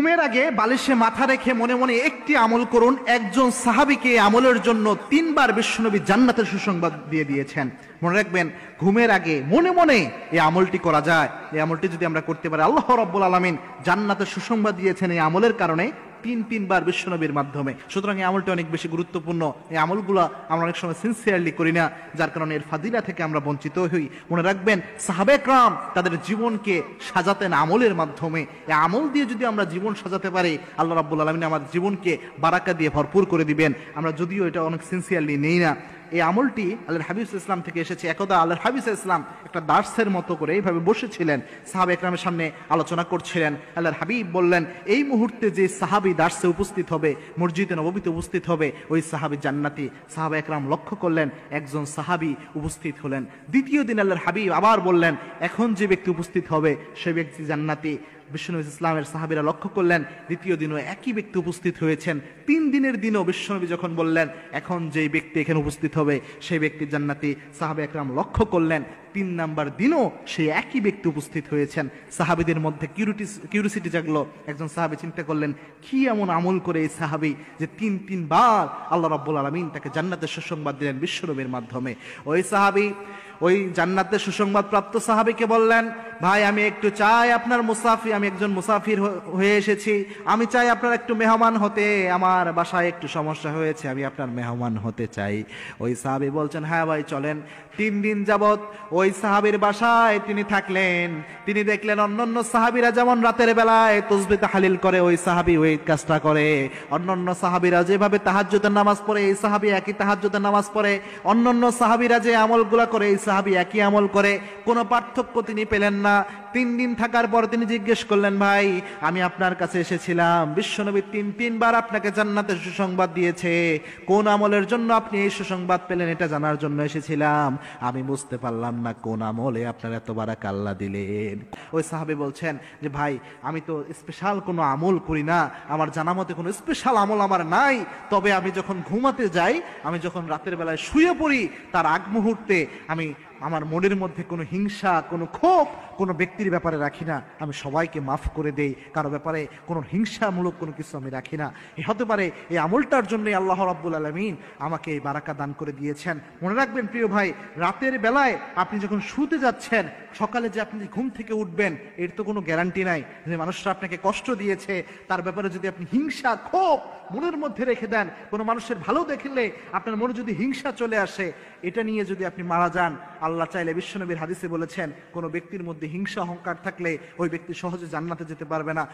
ঘুমের আগে বালিশে মাথা রেখে মনে মনে একটি আমল করুন একজন সাহাবিকে আমলের জন্য তিনবার বিশ্বনবী জান্নাতের সুসংবাদ দিয়ে দিয়েছেন মনে রাখবেন ঘুমের আগে মনে মনে এই আমলটি করা যায় এই আমলটি যদি আমরা করতে পারি আল্লাহ রব্বুল আলমিন জান্নাতের সুসংবাদ দিয়েছেন এই আমলের কারণে তিন তিনবার বিশ্বনবীর মাধ্যমে সুতরাং এই আমলটি অনেক বেশি গুরুত্বপূর্ণ এই আমলগুলো আমরা অনেক সময় সিনসিয়ারলি করি না যার কারণে এর ফাদিলা থেকে আমরা বঞ্চিত হই মনে রাখবেন সাহাবেকরাম তাদের জীবনকে সাজাতেন আমলের মাধ্যমে এই আমল দিয়ে যদি আমরা জীবন সাজাতে পারি আল্লাহ রাবুল আলমিন আমাদের জীবনকে বারাকা দিয়ে ভরপুর করে দিবেন আমরা যদিও এটা অনেক সিনসিয়ারলি নেই না এই আমলটি আল্লাহ হাবিব ইসলাম থেকে এসেছে একদা আল্লাহ হাবিজ ইসলাম একটা দার্সের মতো করে এইভাবে বসেছিলেন সাহাব একরামের সামনে আলোচনা করছিলেন আল্লাহর হাবিব বললেন এই মুহূর্তে যে সাহাবি দার্সে উপস্থিত হবে মসজিদে নবমীতে উপস্থিত হবে ওই সাহাবি জান্নাতি সাহাব একরাম লক্ষ্য করলেন একজন সাহাবি উপস্থিত হলেন দ্বিতীয় দিন আল্লাহর হাবিব আবার বললেন এখন যে ব্যক্তি উপস্থিত হবে সে ব্যক্তি জান্নাতি বিশ্বনবী ইসলামের সাহাবিরা লক্ষ্য করলেন দ্বিতীয় দিনও একই ব্যক্তি উপস্থিত হয়েছেন তিন দিনের দিনও বিশ্বনবী যখন বললেন এখন যেই ব্যক্তি এখানে উপস্থিত হবে সেই ব্যক্তি জান্নাতি সাহাবে একরাম লক্ষ্য করলেন তিন নাম্বার দিনও সেই একই ব্যক্তি উপস্থিত হয়েছেন সাহাবিদের মধ্যে কিউরিসিটি জাগলো একজন সাহাবি চিন্তা করলেন কি এমন আমল করে এই সাহাবি যে তিন তিনবার আল্লাহ রব্বুল আলমিন তাকে জান্নাতের সুসংবাদ দিলেন বিশ্বরবের মাধ্যমে ওই সাহাবি ওই জান্নাতের সুসংবাদ প্রাপ্ত সাহাবিকে বললেন ভাই আমি একটু চাই আপনার মুসাফি আমি একজন মুসাফির হয়ে এসেছি আমি চাই আপনার একটু মেহমান হতে আমার বাসায় একটু সমস্যা হয়েছে আমি আপনার মেহমান হতে চাই ওই সাহাবি বলছেন হ্যাঁ ভাই চলেন তিন দিন যাবৎ ওই সাহাবির বাসায় তিনি থাকলেন তিনি দেখলেন অন্য সাহাবিরা যেমন রাতের বেলায় তসবি তাহালিল করে ওই সাহাবি ওই কাজটা করে অন্যান্য সাহাবিরা যেভাবে তাহাজ্যতের নামাজ পড়ে এই সাহাবি একই তাহাজ্যতের নামাজ পড়ে অন্য সাহাবিরা যে আমলগুলা করে এই সাহাবি একই আমল করে কোনো পার্থক্য তিনি পেলেন না তিন দিন থাকার পর তিনি জিজ্ঞেস করলেন ভাই আমি আপনার কাছে এসেছিলাম বিশ্বনবী তিন তিনবার আপনাকে জান্নাতের সুসংবাদ দিয়েছে কোন আমলের জন্য আপনি এই সুসংবাদ পেলেন এটা জানার জন্য এসেছিলাম আমি বুঝতে পারলাম না না কোন আমলে আপনার এত বারাক আল্লাহ দিলেন ওই সাহাবে বলছেন যে ভাই আমি তো স্পেশাল কোনো আমল করি না আমার জানা মতে কোনো স্পেশাল আমল আমার নাই তবে আমি যখন ঘুমাতে যাই আমি যখন রাতের বেলায় শুয়ে পড়ি তার আগ মুহূর্তে আমি আমার মনের মধ্যে কোনো হিংসা কোনো ক্ষোভ কোনো ব্যক্তির ব্যাপারে রাখি না আমি সবাইকে মাফ করে দেই কারো ব্যাপারে কোনো হিংসামূলক কোনো কিছু আমি রাখি না এ হতে পারে এই আমলটার জন্যই আল্লাহ রাব্বুল আলমিন আমাকে এই বারাকা দান করে দিয়েছেন মনে রাখবেন প্রিয় ভাই রাতের বেলায় আপনি যখন শুতে যাচ্ছেন সকালে যে আপনি ঘুম থেকে উঠবেন এর তো কোনো গ্যারান্টি নাই যে মানুষরা আপনাকে কষ্ট দিয়েছে তার ব্যাপারে যদি আপনি হিংসা ক্ষোভ মনের মধ্যে রেখে দেন কোনো মানুষের ভালো দেখলে আপনার মনে যদি হিংসা চলে আসে এটা নিয়ে যদি আপনি মারা যান আল্লাহ চাইলে বিশ্বনবীর হাদিসে বলেছেন কোনো ব্যক্তির মধ্যে হিংসা অহংকার থাকলে ওই ব্যক্তি সহজে জান্নাতে যেতে পারবে না